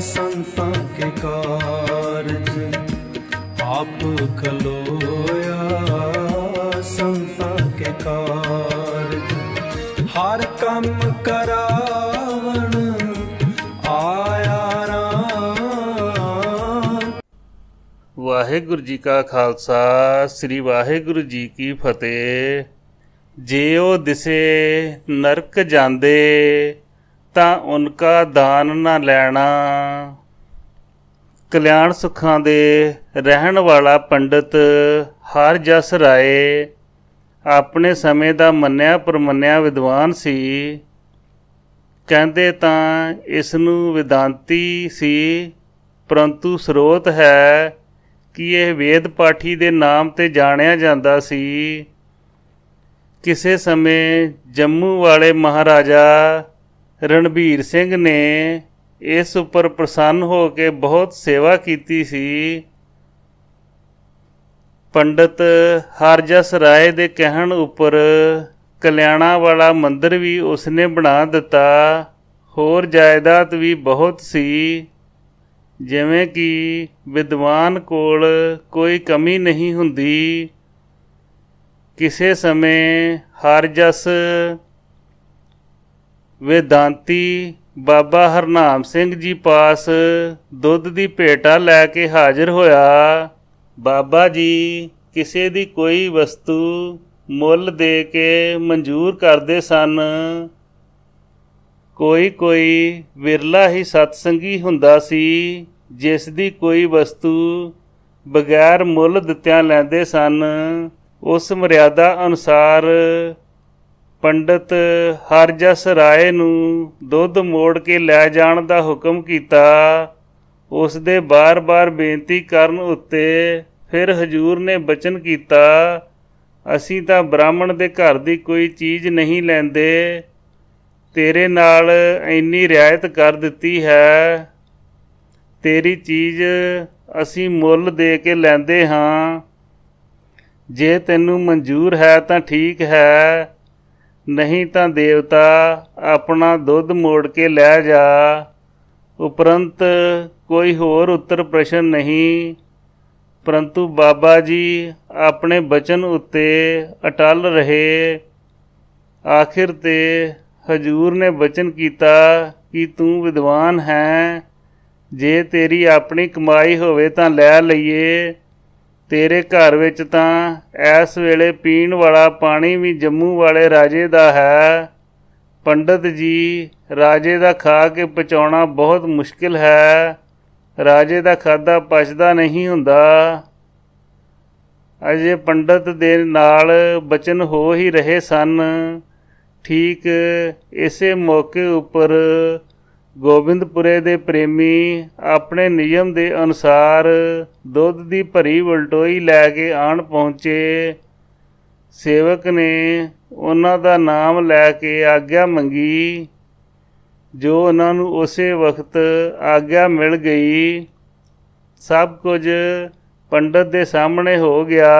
ਸੰਤਾਂ ਕੇ ਕਾਰਜ ਆਪ ਖਲੋਇਆ ਸੰਤਾਂ ਕੇ ਕਾਰਜ ਹਰ ਕੰਮ ਕਰਾਵਣ ਆਇਆ ਰਾਮ ਵਾਹਿਗੁਰੂ ਜੀ ਕਾ ਖਾਲਸਾ ਸ੍ਰੀ ਵਾਹਿਗੁਰੂ ਜੀ ਕੀ ਫਤਿਹ ਜੇ ਉਹ ਦਿਸੇ ਨਰਕ ਜਾਂਦੇ ਤਾਂ ਉਨਕਾ ਦਾਨ ਨਾ ਲੈਣਾ ਕਲਿਆਣ ਸੁਖਾਂ ਦੇ ਰਹਿਣ ਵਾਲਾ ਪੰਡਤ ਹਰ ਜਸ ਰਾਏ ਆਪਣੇ ਸਮੇਂ ਦਾ ਮੰਨਿਆ ਪਰਮੰਨਿਆ ਵਿਦਵਾਨ ਸੀ ਕਹਿੰਦੇ ਤਾਂ ਇਸ ਨੂੰ ਵਿਦਾਂਤੀ ਸੀ ਪਰੰਤੂ ਸਰੋਤ ਹੈ ਕਿ ਇਹ ਵੇਦ ਪਾਠੀ ਦੇ ਨਾਮ ਤੇ ਜਾਣਿਆ ਜਾਂਦਾ ਸੀ ਕਿਸੇ ਸਮੇਂ ਜੰਮੂ ਵਾਲੇ ਮਹਾਰਾਜਾ ਰਣਬੀਰ ਸਿੰਘ ਨੇ ਇਸ ਉੱਪਰ ਪ੍ਰਸੰਨ ਹੋ ਕੇ ਬਹੁਤ ਸੇਵਾ ਕੀਤੀ ਸੀ ਪੰਡਤ ਹਰਜਸ ਰਾਏ ਦੇ ਕਹਿਣ ਉੱਪਰ ਕਲਿਆਣਾ ਵਾਲਾ ਮੰਦਿਰ ਵੀ ਉਸਨੇ ਬਣਾ ਦਿੱਤਾ ਹੋਰ ਜਾਇਦਾਦ ਵੀ ਬਹੁਤ ਸੀ ਜਿਵੇਂ ਕਿ ਵਿਦਵਾਨ ਕੋਲ ਕੋਈ ਕਮੀ ਨਹੀਂ ਹੁੰਦੀ ਕਿਸੇ ਸਮੇਂ ਹਰਜਸ ਵੇਦਾਂਤੀ ਬਾਬਾ ਹਰਨਾਮ ਸਿੰਘ ਜੀ ਪਾਸ ਦੁੱਧ ਦੀ ਭੇਟਾ ਲੈ ਕੇ ਹਾਜ਼ਰ ਹੋਇਆ ਬਾਬਾ ਜੀ ਕਿਸੇ ਦੀ ਕੋਈ ਵਸਤੂ ਮੁੱਲ ਦੇ ਕੇ ਮਨਜ਼ੂਰ ਕਰਦੇ ਸਨ ਕੋਈ ਕੋਈ ਵਿਰਲਾ ਹੀ ਸਤਸੰਗੀ ਹੁੰਦਾ ਸੀ ਜਿਸ ਦੀ ਕੋਈ ਵਸਤੂ ਬਗੈਰ ਮੁੱਲ ਦਿੱਤਿਆਂ ਲੈਂਦੇ ਸਨ ਉਸ ਮਰਿਆਦਾ ਅਨੁਸਾਰ ਪੰਡਤ ਹਰਜਸ ਰਾਏ ਨੂੰ ਦੁੱਧ ਮੋੜ ਕੇ ਲੈ ਜਾਣ ਦਾ ਹੁਕਮ ਕੀਤਾ ਉਸ ਦੇ ਬਾਰ-ਬਾਰ ਬੇਨਤੀ ਕਰਨ ਉੱਤੇ ਫਿਰ ਹਜੂਰ ਨੇ ਬਚਨ ਕੀਤਾ ਅਸੀਂ ਤਾਂ ਬ੍ਰਾਹਮਣ ਦੇ ਘਰ ਦੀ ਕੋਈ ਚੀਜ਼ ਨਹੀਂ ਲੈਂਦੇ ਤੇਰੇ ਨਾਲ ਇੰਨੀ ਰਿਆਇਤ ਕਰ ਦਿੱਤੀ ਹੈ ਤੇਰੀ ਚੀਜ਼ ਅਸੀਂ ਮੁੱਲ ਦੇ ਕੇ ਲੈਂਦੇ ਹਾਂ ਜੇ ਤੈਨੂੰ ਮਨਜ਼ੂਰ ਹੈ ਤਾਂ ਠੀਕ ਹੈ ਨਹੀਂ ਤਾਂ ਦੇਵਤਾ ਆਪਣਾ ਦੁੱਧ ਮੋੜ ਕੇ ਲੈ ਜਾ ਉਪਰੰਤ ਕੋਈ ਹੋਰ ਉੱਤਰ ਪ੍ਰਸ਼ਨ ਨਹੀਂ ਪਰੰਤੂ ਬਾਬਾ ਜੀ ਆਪਣੇ ਬਚਨ ਉੱਤੇ ਅਟਲ ਰਹੇ ਆਖਿਰ ਤੇ ਹਜੂਰ ਨੇ ਬਚਨ ਕੀਤਾ ਕਿ ਤੂੰ ਵਿਦਵਾਨ ਹੈ ਜੇ ਤੇਰੀ ਆਪਣੀ ਕਮਾਈ ਹੋਵੇ ਤਾਂ ਲੈ ਲਈਏ ਤੇਰੇ ਘਰ ਵਿੱਚ ਤਾਂ ਐਸ ਵੇਲੇ ਪੀਣ ਵਾਲਾ ਪਾਣੀ ਵੀ ਜੰਮੂ ਵਾਲੇ ਰਾਜੇ ਦਾ ਹੈ ਪੰਡਤ ਜੀ ਰਾਜੇ ਦਾ ਖਾ ਕੇ ਪਚਾਉਣਾ ਬਹੁਤ ਮੁਸ਼ਕਿਲ ਹੈ ਰਾਜੇ ਦਾ ਖਾਦਾ ਪਚਦਾ ਨਹੀਂ ਹੁੰਦਾ ਅਜੇ ਪੰਡਤ ਦੇ ਨਾਲ ਬਚਨ ਹੋ ਹੀ ਰਹੇ ਸਨ ਠੀਕ ਇਸੇ ਮੌਕੇ ਉੱਪਰ ਗੋਬਿੰਦਪੁਰੇ ਦੇ ਪ੍ਰੇਮੀ ਆਪਣੇ ਨਿਯਮ ਦੇ ਅਨੁਸਾਰ ਦੁੱਧ ਦੀ ਭਰੀ ਵਲਟੋਈ ਲੈ ਕੇ ਆਣ ਪਹੁੰਚੇ ਸੇਵਕ ਨੇ ਉਹਨਾਂ ਦਾ ਨਾਮ ਲੈ ਕੇ ਆਗਿਆ ਮੰਗੀ ਜੋ ਉਹਨਾਂ ਨੂੰ ਉਸੇ ਵਕਤ ਆਗਿਆ ਮਿਲ ਗਈ ਸਭ ਕੁਝ ਪੰਡਤ ਦੇ ਸਾਹਮਣੇ ਹੋ ਗਿਆ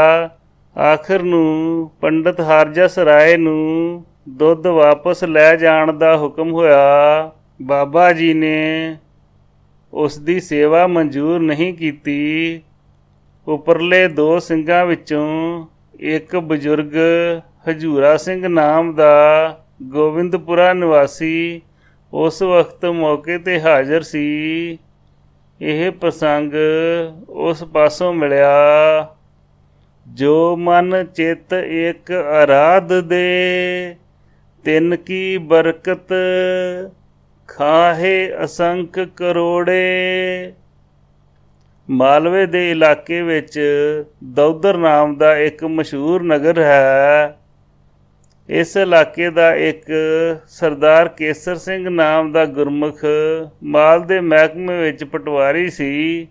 ਆਖਰ ਨੂੰ ਪੰਡਤ ਹਰਜਸ ਰਾਏ ਨੂੰ ਦੁੱਧ ਵਾਪਸ ਲੈ ਜਾਣ ਦਾ ਹੁਕਮ ਹੋਇਆ ਬਾਬਾ ਜੀ ਨੇ ਉਸ ਦੀ ਸੇਵਾ ਮਨਜ਼ੂਰ ਨਹੀਂ ਕੀਤੀ ਉਪਰਲੇ ਦੋ ਸਿੰਘਾਂ ਵਿੱਚੋਂ ਇੱਕ ਬਜ਼ੁਰਗ ਹਜੂਰਾ ਸਿੰਘ ਨਾਮ ਦਾ ਗੋਵਿੰਦਪੁਰਾ ਨਿਵਾਸੀ ਉਸ ਵਕਤ ਮੌਕੇ ਤੇ ਹਾਜ਼ਰ ਸੀ ਇਹ ਪ੍ਰਸੰਗ ਉਸ ਪਾਸੋਂ ਮਿਲਿਆ ਜੋ ਮਨ ਚਿੱਤ ਇੱਕ ਅਰਾਧ ਦੇ ਤਿੰਨ ਕੀ ਬਰਕਤ ਖਾਹੇ ਅਸੰਖ ਕਰੋੜੇ ਮਾਲਵੇ ਦੇ ਇਲਾਕੇ ਵਿੱਚ ਦੌਦਰ ਨਾਮ ਦਾ ਇੱਕ ਮਸ਼ਹੂਰ ਨਗਰ ਹੈ ਇਸ ਇਲਾਕੇ ਦਾ ਇੱਕ ਸਰਦਾਰ ਕੇਸਰ ਸਿੰਘ ਨਾਮ ਦਾ ਗੁਰਮੁਖ ਮਾਲ ਦੇ ਮਹਿਕਮੇ ਵਿੱਚ ਪਟਵਾਰੀ ਸੀ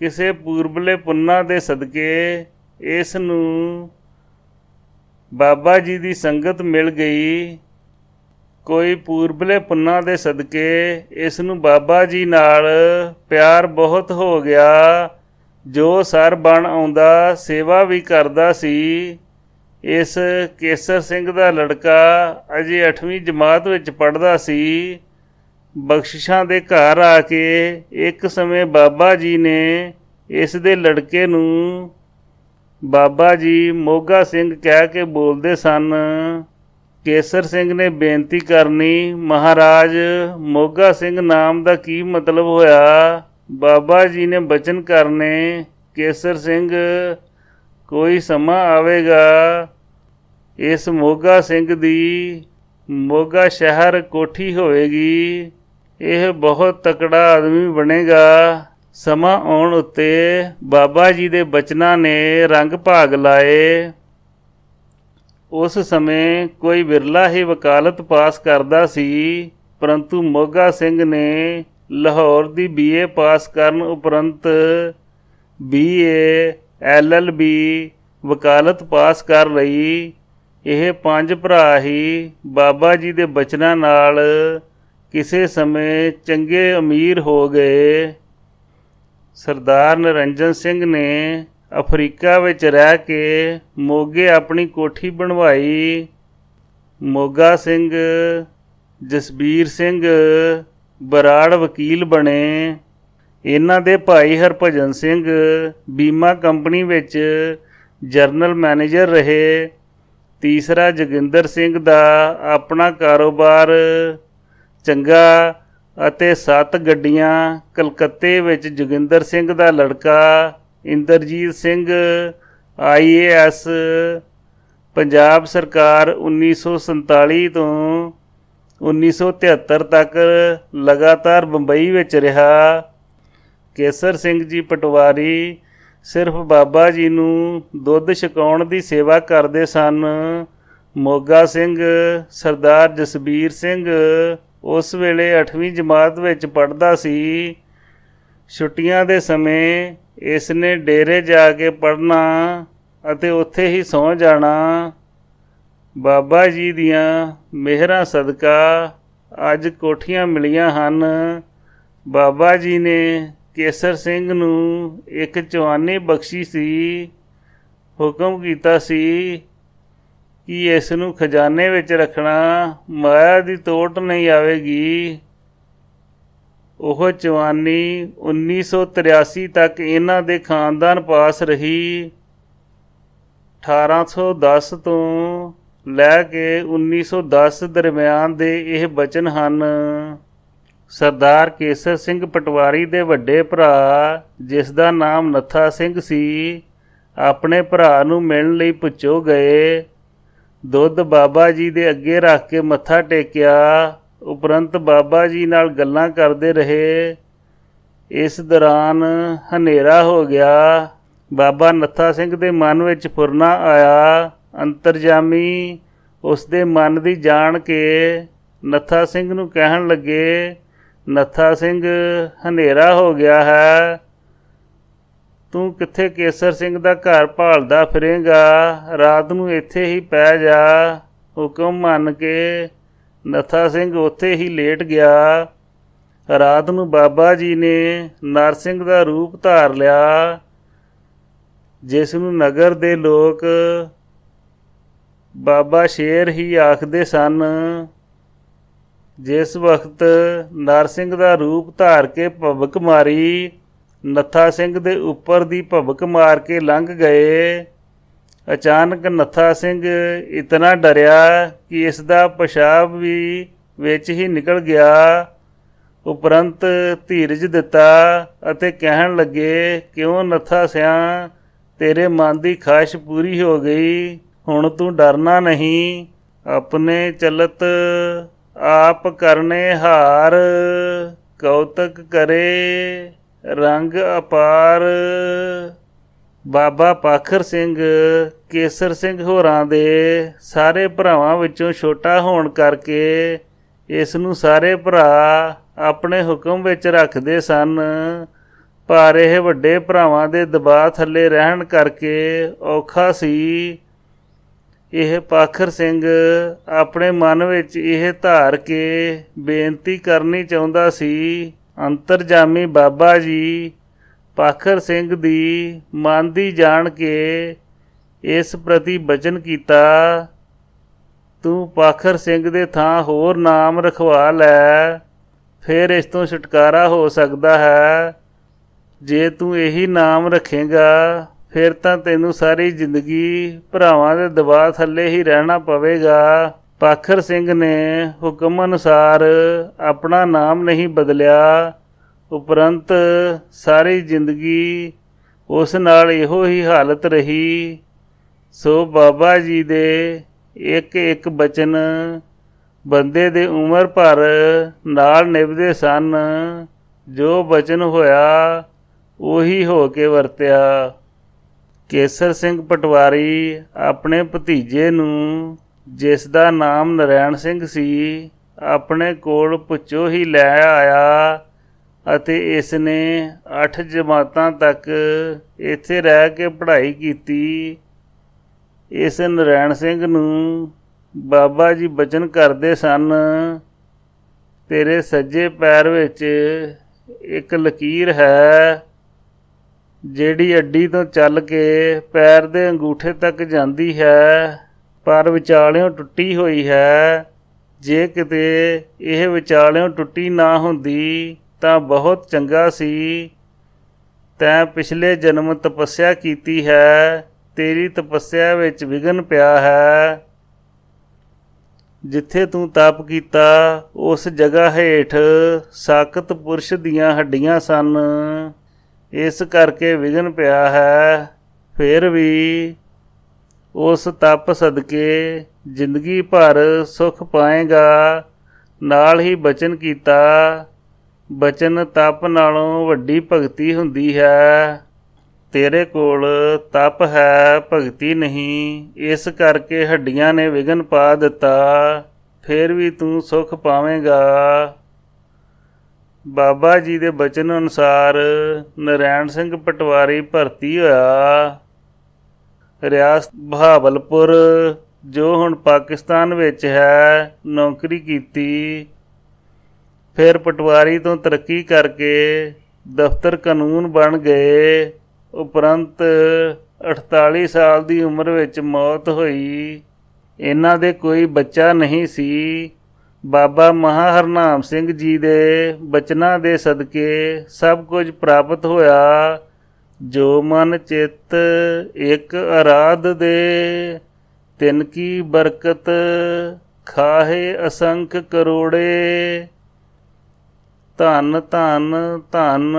ਕਿਸੇ ਪੂਰਬਲੇ ਪੁੰਨਾ ਦੇ ਸਦਕੇ ਇਸ ਨੂੰ ਬਾਬਾ ਜੀ ਦੀ ਸੰਗਤ ਮਿਲ ਗਈ ਕੋਈ ਪੂਰਬਲੇ ਪੁੰਨਾ ਦੇ ਸਦਕੇ ਇਸ ਨੂੰ ਬਾਬਾ ਜੀ ਨਾਲ ਪਿਆਰ ਬਹੁਤ ਹੋ ਗਿਆ ਜੋ ਸਰ ਬਣ ਆਉਂਦਾ ਸੇਵਾ ਵੀ ਕਰਦਾ ਸੀ ਇਸ ਕੇਸਰ ਸਿੰਘ ਦਾ ਲੜਕਾ ਅਜੇ 8ਵੀਂ ਜਮਾਤ ਵਿੱਚ ਪੜਦਾ ਸੀ ਬਖਸ਼ਿਸ਼ਾਂ ਦੇ ਘਰ ਆ ਕੇ ਇੱਕ ਸਮੇਂ ਬਾਬਾ ਜੀ ਨੇ ਇਸ ਦੇ ਲੜਕੇ ਨੂੰ ਬਾਬਾ ਜੀ ਮੋਗਾ ਸਿੰਘ ਕਹਿ ਕੇ ਬੋਲਦੇ ਸਨ ਕੇਸਰ ਸਿੰਘ ਨੇ ਬੇਨਤੀ ਕਰਨੀ ਮਹਾਰਾਜ ਮੋਗਾ ਸਿੰਘ ਨਾਮ ਦਾ ਕੀ ਮਤਲਬ ਹੋਇਆ ਬਾਬਾ ਜੀ ਨੇ ਬਚਨ ਕਰਨੇ ਕੇਸਰ ਸਿੰਘ ਕੋਈ ਸਮਾਂ ਆਵੇਗਾ ਇਸ ਮੋਗਾ ਸਿੰਘ ਦੀ ਮੋਗਾ ਸ਼ਹਿਰ ਕੋਠੀ ਹੋਵੇਗੀ ਇਹ ਬਹੁਤ ਤਕੜਾ ਆਦਮੀ ਬਣੇਗਾ ਸਮਾਂ ਆਉਣ ਉੱਤੇ ਬਾਬਾ ਜੀ ਦੇ ਬਚਨਾਂ ਨੇ ਰੰਗ ਭਾਗ ਲਾਏ ਉਸ ਸਮੇਂ ਕੋਈ ਵਿਰਲਾ ਹੀ ਵਕਾਲਤ ਪਾਸ ਕਰਦਾ ਸੀ ਪਰੰਤੂ ਮੋਗਾ ਸਿੰਘ ਨੇ ਲਾਹੌਰ ਦੀ ਬੀਏ ਪਾਸ ਕਰਨ ਉਪਰੰਤ ਬੀਏ ਐਲਐਲਬੀ ਵਕਾਲਤ ਪਾਸ ਕਰ ਲਈ ਇਹ ਪੰਜ ਭਰਾ ਹੀ ਬਾਬਾ ਜੀ ਦੇ ਬਚਨਾਂ ਨਾਲ ਕਿਸੇ ਸਮੇਂ ਚੰਗੇ ਅਮੀਰ ਹੋ ਗਏ ਸਰਦਾਰ ਨਰਿੰਜਨ ਸਿੰਘ ਨੇ ਅਫਰੀਕਾ ਵਿੱਚ ਰਹਿ ਕੇ ਮੋਗੇ ਆਪਣੀ ਕੋਠੀ ਬਣਵਾਈ ਮੋਗਾ ਸਿੰਘ ਜਸਬੀਰ ਸਿੰਘ ਬਰਾੜ ਵਕੀਲ ਬਣੇ ਇਹਨਾਂ ਦੇ ਭਾਈ ਹਰਭਜਨ ਸਿੰਘ ਬੀਮਾ ਕੰਪਨੀ ਵਿੱਚ ਜਰਨਲ ਮੈਨੇਜਰ ਰਹੇ ਤੀਸਰਾ ਜਗਿੰਦਰ ਸਿੰਘ ਦਾ ਆਪਣਾ ਕਾਰੋਬਾਰ ਚੰਗਾ ਅਤੇ ਸੱਤ ਗੱਡੀਆਂ ਕਲਕੱਤੇ ਵਿੱਚ ਜਗਿੰਦਰ ਸਿੰਘ ਦਾ ਲੜਕਾ ਇੰਦਰਜੀਤ ਸਿੰਘ ਆਈਏਐਸ ਪੰਜਾਬ ਸਰਕਾਰ 1947 ਤੋਂ 1973 ਤੱਕ ਲਗਾਤਾਰ ਬੰਬਈ ਵਿੱਚ ਰਿਹਾ ਕੇਸਰ ਸਿੰਘ ਜੀ ਪਟਵਾਰੀ ਸਿਰਫ ਬਾਬਾ ਜੀ ਨੂੰ ਦੁੱਧ ਛਕਾਉਣ ਦੀ ਸੇਵਾ ਕਰਦੇ ਸਨ ਮੋਗਾ ਸਿੰਘ ਸਰਦਾਰ ਜਸਬੀਰ ਸਿੰਘ ਉਸ ਵੇਲੇ 8ਵੀਂ ਜਮਾਤ ਵਿੱਚ ਪੜਦਾ ਸੀ ਛੁੱਟੀਆਂ ਦੇ ਸਮੇਂ ਇਸ ਨੇ ਡੇਰੇ ਜਾ ਕੇ ਪੜਨਾ ਅਤੇ ਉੱਥੇ ਹੀ ਸੌ ਜਾਣਾ ਬਾਬਾ ਜੀ ਦੀਆਂ ਮਿਹਰਾਂ ਸਦਕਾ ਅੱਜ ਕੋਠੀਆਂ ਮਿਲੀਆਂ ਹਨ ਬਾਬਾ ਜੀ ਨੇ ਕੇਸਰ ਸਿੰਘ ਨੂੰ ਇੱਕ ਜਵਾਨੀ ਬਖਸ਼ੀ ਸੀ ਹੁਕਮ ਕੀਤਾ ਸੀ ਕਿ ਇਸ ਨੂੰ ਖਜ਼ਾਨੇ ਵਿੱਚ ਰੱਖਣਾ ਮਾਇਆ ਦੀ ਤੋਟ ਨਹੀਂ ਆਵੇਗੀ ਉਹ ਜਵਾਨੀ 1983 ਤੱਕ ਇਹਨਾਂ ਦੇ ਖਾਨਦਾਨ ਪਾਸ ਰਹੀ 1810 ਤੋਂ ਲੈ ਕੇ 1910 ਦਰਮਿਆਨ ਦੇ ਇਹ ਬਚਨ ਹਨ ਸਰਦਾਰ ਕੇਸਰ ਸਿੰਘ ਪਟਵਾਰੀ ਦੇ ਵੱਡੇ ਭਰਾ ਜਿਸ ਦਾ ਨਾਮ ਨੱਥਾ ਸਿੰਘ ਸੀ ਆਪਣੇ ਭਰਾ ਨੂੰ ਮਿਲਣ ਲਈ ਪੁੱਛੋ ਗਏ ਦੁੱਧ ਬਾਬਾ ਜੀ ਦੇ ਅੱਗੇ ਰੱਖ ਕੇ ਮੱਥਾ ਟੇਕਿਆ ਉਪਰੰਤ ਬਾਬਾ ਜੀ ਨਾਲ ਗੱਲਾਂ ਕਰਦੇ ਰਹੇ ਇਸ ਦੌਰਾਨ ਹਨੇਰਾ ਹੋ ਗਿਆ ਬਾਬਾ ਨੱਥਾ ਸਿੰਘ ਦੇ ਮਨ ਵਿੱਚ ਫੁਰਨਾ ਆਇਆ ਅੰਤਰਜਾਮੀ ਉਸ ਦੇ ਮਨ ਦੀ ਜਾਣ ਕੇ ਨੱਥਾ ਸਿੰਘ ਨੂੰ ਕਹਿਣ ਲੱਗੇ ਨੱਥਾ ਸਿੰਘ ਹਨੇਰਾ ਹੋ ਗਿਆ ਹੈ ਤੂੰ ਕਿੱਥੇ ਕੇਸਰ ਸਿੰਘ ਦਾ ਘਰ ਭਾਲਦਾ ਫਿਰੇਗਾ ਰਾਤ ਨੂੰ ਇੱਥੇ ਹੀ ਪੈ ਜਾ ਹੁਕਮ ਮੰਨ ਕੇ ਨਥਾ ਸਿੰਘ ਉੱਥੇ ਹੀ ਲੇਟ ਗਿਆ ਰਾਤ ਨੂੰ ਬਾਬਾ ਜੀ ਨੇ ਨਰਸਿੰਘ ਦਾ ਰੂਪ ਧਾਰ ਲਿਆ ਜਿਸ ਨੂੰ ਨਗਰ ਦੇ ਲੋਕ ਬਾਬਾ ਸ਼ੇਰ ਹੀ ਆਖਦੇ ਸਨ ਜਿਸ ਵਕਤ ਨਰਸਿੰਘ ਦਾ ਰੂਪ ਧਾਰ ਕੇ ਭਵਕ ਮਾਰੀ ਨੱਥਾ ਸਿੰਘ ਦੇ ਉੱਪਰ ਦੀ ਭਵਕ ਮਾਰ ਕੇ ਲੰਘ ਗਏ ਅਚਾਨਕ ਨੱਥਾ ਸਿੰਘ ਇਤਨਾ ਡਰਿਆ ਕਿ ਇਸ ਦਾ ਪਿਸ਼ਾਬ ਵੀ ਵਿੱਚ ਹੀ ਨਿਕਲ ਗਿਆ ਉਪਰੰਤ ਧੀਰਜ ਦਿੱਤਾ ਅਤੇ ਕਹਿਣ ਲੱਗੇ ਕਿਉਂ ਨੱਥਾ ਸਿਆ ਤੇਰੇ ਮਨ ਦੀ ਖਾਸ਼ ਪੂਰੀ ਹੋ ਗਈ ਹੁਣ ਤੂੰ ਡਰਨਾ ਨਹੀਂ ਆਪਣੇ ਚਲਤ ਆਪ ਕਰਨੇ ਹਾਰ ਕੌਤਕ ਕਰੇ ਰੰਗ ਅਪਾਰ ਬਾਬਾ ਪਾਖਰ ਸਿੰਘ ਕੇਸਰ ਸਿੰਘ ਹੋਰਾਂ ਦੇ ਸਾਰੇ ਭਰਾਵਾਂ ਵਿੱਚੋਂ ਛੋਟਾ ਹੋਣ ਕਰਕੇ ਇਸ ਨੂੰ ਸਾਰੇ ਭਰਾ ਆਪਣੇ ਹੁਕਮ ਵਿੱਚ ਰੱਖਦੇ ਸਨ ਪਰ ਇਹ ਵੱਡੇ ਭਰਾਵਾਂ ਦੇ ਦਬਾਅ ਥੱਲੇ ਰਹਿਣ ਕਰਕੇ ਔਖਾ ਸੀ ਇਹ ਪਾਖਰ ਸਿੰਘ ਆਪਣੇ ਮਨ ਵਿੱਚ ਇਹ ਧਾਰ ਕੇ ਬੇਨਤੀ ਕਰਨੀ ਚਾਹੁੰਦਾ ਸੀ ਅੰਤਰਜਾਮੀ ਬਾਬਾ ਜੀ ਪਾਖਰ ਸਿੰਘ ਦੀ ਮਨ ਦੀ ਜਾਣ ਕੇ ਇਸ ਪ੍ਰਤੀ ਬਚਨ ਕੀਤਾ ਤੂੰ ਪਾਖਰ ਸਿੰਘ ਦੇ ਥਾਂ ਹੋਰ ਨਾਮ ਰਖਵਾ ਲੈ ਫਿਰ ਇਸ ਤੋਂ ਛੁਟਕਾਰਾ ਹੋ ਸਕਦਾ ਹੈ ਜੇ ਤੂੰ ਇਹੀ ਨਾਮ ਰੱਖੇਗਾ ਫਿਰ ਤਾਂ ਤੈਨੂੰ ਸਾਰੀ ਜ਼ਿੰਦਗੀ ਭਰਾਵਾਂ ਦੇ ਦਬਾਅ ਥੱਲੇ ਹੀ ਰਹਿਣਾ ਪਵੇਗਾ ਪਾਖਰ ਸਿੰਘ ਨੇ ਹੁਕਮ ਅਨੁਸਾਰ ਆਪਣਾ ਨਾਮ ਨਹੀਂ ਬਦਲਿਆ ਉਪਰੰਤ ਸਾਰੀ ਜ਼ਿੰਦਗੀ ਉਸ ਨਾਲ ਇਹੋ ਹੀ ਹਾਲਤ ਰਹੀ ਸੋ ਬਾਬਾ ਜੀ ਦੇ ਇੱਕ ਇੱਕ ਬਚਨ ਬੰਦੇ ਦੇ ਉਮਰ ਭਰ ਨਾਲ ਨਿਭਦੇ ਸਨ ਜੋ ਬਚਨ ਹੋਇਆ ਉਹੀ ਹੋ ਕੇ ਵਰਤਿਆ ਕੇਸਰ ਸਿੰਘ ਪਟਵਾਰੀ ਆਪਣੇ ਭਤੀਜੇ ਨੂੰ ਜਿਸ ਦਾ ਨਾਮ ਨਰੈਣ ਸਿੰਘ ਸੀ ਆਪਣੇ ਕੋਲ ਪੁੱਛੋ ਹੀ ਲੈ ਆਇਆ ਅਤੇ ਇਸ ਨੇ 8 ਜਮਾਤਾਂ ਤੱਕ ਇੱਥੇ ਰਹਿ ਕੇ ਪੜ੍ਹਾਈ ਕੀਤੀ ਇਸ ਨਰੈਣ ਸਿੰਘ ਨੂੰ ਬਾਬਾ ਜੀ ਬਚਨ ਕਰਦੇ ਸਨ ਤੇਰੇ ਸੱਜੇ ਪੈਰ ਵਿੱਚ ਇੱਕ ਲਕੀਰ ਹੈ ਜਿਹੜੀ ਅੱਡੀ ਤੋਂ ਚੱਲ ਕੇ ਪੈਰ ਦੇ ਅੰਗੂਠੇ ਤੱਕ ਜਾਂਦੀ ਹੈ ਪਰ ਵਿਚਾਲਿਓਂ ਟੁੱਟੀ ਹੋਈ ਹੈ ਜੇ ਕਿਤੇ ਇਹ ਵਿਚਾਲਿਓਂ ਟੁੱਟੀ ਨਾ ਹੁੰਦੀ ਤਾਂ ਬਹੁਤ ਚੰਗਾ ਸੀ ਤੈਂ ਪਿਛਲੇ ਜਨਮ ਤਪੱਸਿਆ ਕੀਤੀ ਹੈ ਤੇਰੀ ਤਪੱਸਿਆ ਵਿੱਚ ਵਿਗਨ ਪਿਆ ਹੈ ਜਿੱਥੇ ਤੂੰ ਤਪ ਕੀਤਾ ਉਸ ਜਗ੍ਹਾ ਹੇਠ ਸਾਖਤ ਪੁਰਸ਼ ਦੀਆਂ ਹੱਡੀਆਂ ਸਨ ਇਸ ਕਰਕੇ ਵਿਗਨ ਪਿਆ ਹੈ ਫਿਰ ਵੀ ਉਸ ਤਪ ਸਦਕੇ ਜ਼ਿੰਦਗੀ ਭਰ ਸੁਖ ਪਾਏਗਾ ਨਾਲ ਹੀ ਬਚਨ ਕੀਤਾ ਬਚਨ ਤਪ ਨਾਲੋਂ ਵੱਡੀ ਭਗਤੀ ਹੁੰਦੀ ਹੈ ਤੇਰੇ ਕੋਲ ਤਪ ਹੈ ਭਗਤੀ ਨਹੀਂ ਇਸ ਕਰਕੇ ਹੱਡੀਆਂ ਨੇ ਵਿਗਨ ਪਾ ਦਿੱਤਾ ਫੇਰ ਵੀ ਤੂੰ ਸੁਖ ਪਾਵੇਂਗਾ ਬਾਬਾ ਜੀ ਦੇ ਬਚਨ ਅਨੁਸਾਰ ਨਰੈਣ ਸਿੰਘ ਪਟਵਾਰੀ ਭਰਤੀ ਹੋਇਆ ਰਿਆਸਤ ਬਹਾਵਲਪੁਰ ਜੋ ਹੁਣ ਪਾਕਿਸਤਾਨ ਵਿੱਚ ਹੈ ਨੌਕਰੀ ਕੀਤੀ ਫਿਰ ਪਟਵਾਰੀ ਤੋਂ ਤਰੱਕੀ ਕਰਕੇ ਦਫ਼ਤਰ ਕਾਨੂੰਨ ਬਣ ਗਏ ਉਪਰੰਤ 48 ਸਾਲ ਦੀ ਉਮਰ ਵਿੱਚ ਮੌਤ ਹੋਈ ਇਹਨਾਂ ਦੇ ਕੋਈ ਬੱਚਾ ਨਹੀਂ ਸੀ ਬਾਬਾ ਮਹਾ ਹਰਨਾਮ ਸਿੰਘ ਜੀ ਦੇ ਬਚਨਾਂ ਦੇ ਸਦਕੇ ਸਭ ਕੁਝ ਪ੍ਰਾਪਤ ਹੋਇਆ ਜੋ ਮਨ ਚਿੱਤ ਇੱਕ ਅਰਾਧ ਦੇ ਤਿੰਨ ਕੀ ਬਰਕਤ ਖਾਹੇ ਅਸੰਖ ਕਰੋੜੇ ਧਨ ਧਨ ਧਨ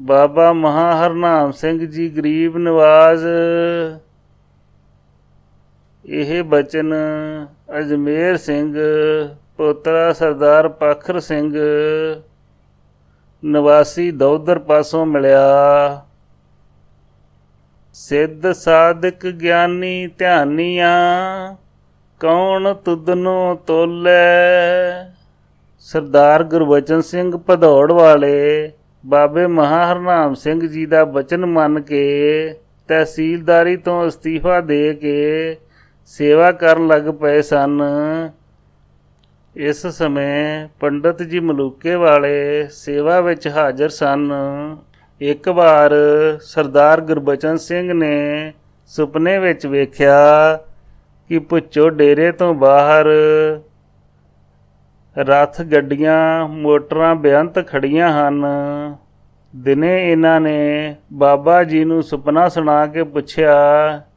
ਬਾਬਾ ਮਹਾ ਹਰਨਾਮ ਸਿੰਘ ਜੀ ਗਰੀਬ ਨਿਵਾਜ਼ ਇਹ ਬਚਨ ਅਜਮੇਰ ਸਿੰਘ ਪੋਤਰਾ ਸਰਦਾਰ ਪਖਰ ਸਿੰਘ ਨਿਵਾਸੀ ਦੌਦਰ ਪਾਸੋਂ ਮਿਲਿਆ ਸਿੱਧ ਸਾਧਕ ਗਿਆਨੀ ਧਿਆਨੀਆਂ ਕੌਣ ਤੁਦਨੋ ਤੋਲੇ ਸਰਦਾਰ ਗੁਰਵਚਨ ਸਿੰਘ ਭਦੌੜ ਵਾਲੇ ਬਾਬੇ ਮਹਾ ਹਰਨਾਮ ਸਿੰਘ ਜੀ ਦਾ ਬਚਨ ਮੰਨ ਕੇ ਤਹਿਸੀਲਦਾਰੀ ਤੋਂ ਅਸਤੀਫਾ ਦੇ ਕੇ ਸੇਵਾ ਕਰਨ ਲੱਗ ਪਏ ਸਨ ਇਸ ਸਮੇਂ ਪੰਡਤ ਜੀ ਮਲੂਕੇ ਵਾਲੇ ਸੇਵਾ ਵਿੱਚ ਹਾਜ਼ਰ ਸਨ ਇੱਕ ਵਾਰ ਸਰਦਾਰ ਗੁਰਬਚਨ ਸਿੰਘ ਨੇ ਸੁਪਨੇ ਵਿੱਚ ਵੇਖਿਆ ਕਿ ਪੁੱਛੋ ਡੇਰੇ ਤੋਂ ਬਾਹਰ ਰਥ ਗੱਡੀਆਂ ਮੋਟਰਾਂ ਬਿਆੰਤ ਖੜੀਆਂ ਹਨ ਦਿਨੇ ਇਹਨਾਂ ਨੇ ਬਾਬਾ ਜੀ ਨੂੰ ਸੁਪਨਾ ਸੁਣਾ ਕੇ ਪੁੱਛਿਆ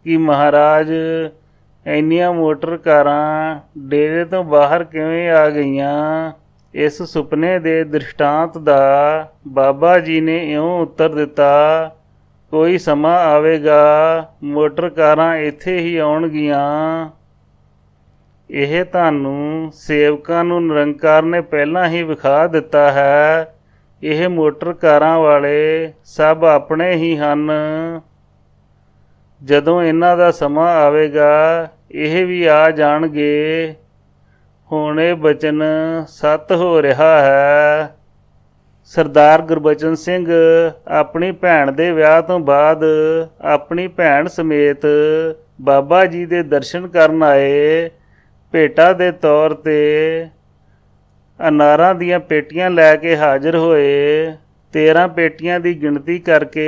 ਕਿ ਮਹਾਰਾਜ ਇੰਨੀਆਂ ਮੋਟਰ ਕਾਰਾਂ ਡੇਰੇ ਤੋਂ ਬਾਹਰ ਕਿਵੇਂ ਆ ਗਈਆਂ ਇਸ ਸੁਪਨੇ ਦੇ ਦ੍ਰਿਸ਼ਟਾਂਤ ਦਾ ਬਾਬਾ ਜੀ ਨੇ ਇਉਂ ਉੱਤਰ ਦਿੱਤਾ ਕੋਈ ਸਮਾਂ ਆਵੇਗਾ ਮੋਟਰ ਕਾਰਾਂ ਇੱਥੇ ਹੀ ਆਉਣਗੀਆਂ ਇਹ ਤੁਹਾਨੂੰ ਸੇਵਕਾਂ ਨੂੰ ਨਿਰੰਕਾਰ ਨੇ ਪਹਿਲਾਂ ਹੀ ਵਿਖਾ ਦਿੱਤਾ ਹੈ ਇਹ ਮੋਟਰ ਕਾਰਾਂ ਵਾਲੇ ਸਭ ਆਪਣੇ ਹੀ ਹਨ ਜਦੋਂ ਇਹਨਾਂ ਦਾ ਸਮਾਂ ਆਵੇਗਾ ਇਹ ਵੀ ਆ ਜਾਣਗੇ ਹੁਣ ਇਹ ਬਚਨ ਸਤ ਹੋ ਰਿਹਾ ਹੈ ਸਰਦਾਰ ਗੁਰਬਚਨ ਸਿੰਘ ਆਪਣੀ ਭੈਣ ਦੇ ਵਿਆਹ ਤੋਂ ਬਾਅਦ ਆਪਣੀ ਭੈਣ ਸਮੇਤ ਬਾਬਾ ਜੀ ਦੇ ਦਰਸ਼ਨ ਕਰਨ ਆਏ ਭੇਟਾ ਦੇ ਤੌਰ ਤੇ ਅਨਾਰਾਂ ਦੀਆਂ ਪੇਟੀਆਂ ਲੈ ਕੇ ਹਾਜ਼ਰ ਹੋਏ 13 ਪੇਟੀਆਂ ਦੀ ਗਿਣਤੀ ਕਰਕੇ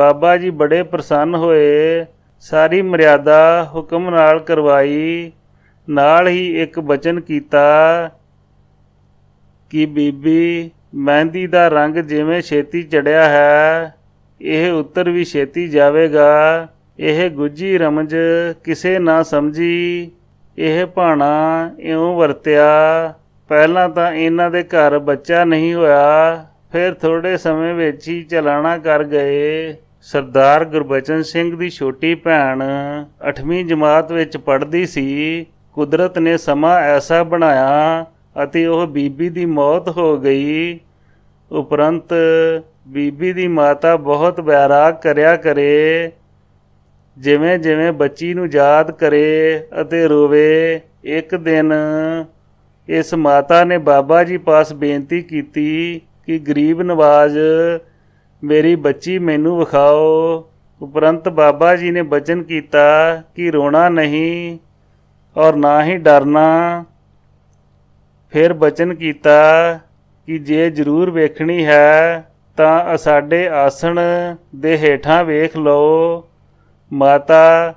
ਬਾਬਾ ਜੀ ਬੜੇ ਪ੍ਰਸੰਨ ਹੋਏ ਸਾਰੀ ਮਰਿਆਦਾ ਹੁਕਮ ਨਾਲ ਕਰਵਾਈ ਨਾਲ ਹੀ ਇੱਕ ਬਚਨ ਕੀਤਾ ਕਿ ਬੀਬੀ ਮਹਿੰਦੀ ਦਾ ਰੰਗ ਜਿਵੇਂ ਛੇਤੀ ਚੜਿਆ ਹੈ ਇਹ ਉੱਤਰ ਵੀ ਛੇਤੀ ਜਾਵੇਗਾ ਇਹ ਗੁੱਜੀ ਰਮਜ ਕਿਸੇ ਨਾ ਸਮਝੀ ਇਹ ਭਾਣਾ ਇਉਂ ਵਰਤਿਆ ਪਹਿਲਾਂ ਤਾਂ ਇਹਨਾਂ ਦੇ ਘਰ ਬੱਚਾ ਨਹੀਂ ਹੋਇਆ ਫਿਰ ਥੋੜੇ ਸਮੇਂ ਵਿੱਚ ਹੀ ਚਲਾਣਾ ਕਰ ਗਏ ਸਰਦਾਰ ਗੁਰਬਚਨ ਸਿੰਘ ਦੀ ਛੋਟੀ ਭੈਣ 8ਵੀਂ ਜਮਾਤ ਵਿੱਚ ਪੜ੍ਹਦੀ ਸੀ ਕੁਦਰਤ ਨੇ ਸਮਾਂ ਐਸਾ ਬਣਾਇਆ ਅਤੇ ਉਹ ਬੀਬੀ ਦੀ ਮੌਤ ਹੋ ਗਈ ਉਪਰੰਤ ਬੀਬੀ ਦੀ ਮਾਤਾ ਬਹੁਤ ਬੈਰਾਗ ਕਰਿਆ ਕਰੇ ਜਿਵੇਂ ਜਿਵੇਂ ਬੱਚੀ ਨੂੰ ਯਾਦ ਕਰੇ ਅਤੇ ਰੋਵੇ ਇੱਕ ਦਿਨ ਇਸ ਮਾਤਾ ਨੇ ਬਾਬਾ ਜੀ ਪਾਸ ਬੇਨਤੀ ਕੀਤੀ ਕਿ ਗਰੀਬ ਨਵਾਜ਼ ਮੇਰੀ ਬੱਚੀ ਮੈਨੂੰ ਵਿਖਾਓ ਉਪਰੰਤ ਬਾਬਾ ਜੀ ਨੇ ਬਚਨ ਕੀਤਾ ਕਿ ਰੋਣਾ ਨਹੀਂ ਔਰ ਨਾ ਹੀ ਡਰਨਾ ਫਿਰ ਬਚਨ ਕੀਤਾ ਕਿ ਜੇ ਜ਼ਰੂਰ ਵੇਖਣੀ ਹੈ ਤਾਂ ਸਾਡੇ ਆਸਣ ਦੇ ਹੇਠਾਂ ਵੇਖ ਲਓ ਮਾਤਾ